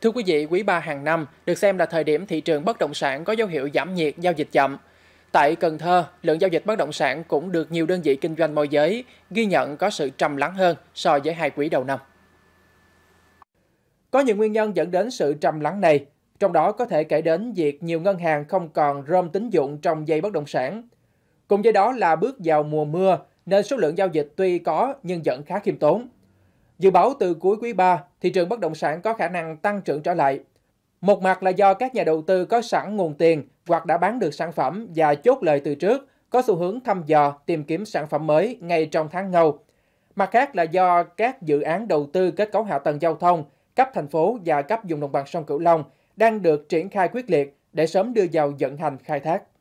Thưa quý vị, quý 3 hàng năm được xem là thời điểm thị trường bất động sản có dấu hiệu giảm nhiệt, giao dịch chậm. Tại Cần Thơ, lượng giao dịch bất động sản cũng được nhiều đơn vị kinh doanh môi giới ghi nhận có sự trầm lắng hơn so với hai quý đầu năm. Có nhiều nguyên nhân dẫn đến sự trầm lắng này, trong đó có thể kể đến việc nhiều ngân hàng không còn rơm tín dụng trong dây bất động sản. Cùng với đó là bước vào mùa mưa, nên số lượng giao dịch tuy có nhưng vẫn khá khiêm tốn – Dự báo từ cuối quý 3, thị trường bất động sản có khả năng tăng trưởng trở lại. Một mặt là do các nhà đầu tư có sẵn nguồn tiền hoặc đã bán được sản phẩm và chốt lời từ trước, có xu hướng thăm dò tìm kiếm sản phẩm mới ngay trong tháng ngâu. Mặt khác là do các dự án đầu tư kết cấu hạ tầng giao thông cấp thành phố và cấp vùng đồng bằng sông Cửu Long đang được triển khai quyết liệt để sớm đưa vào vận hành khai thác.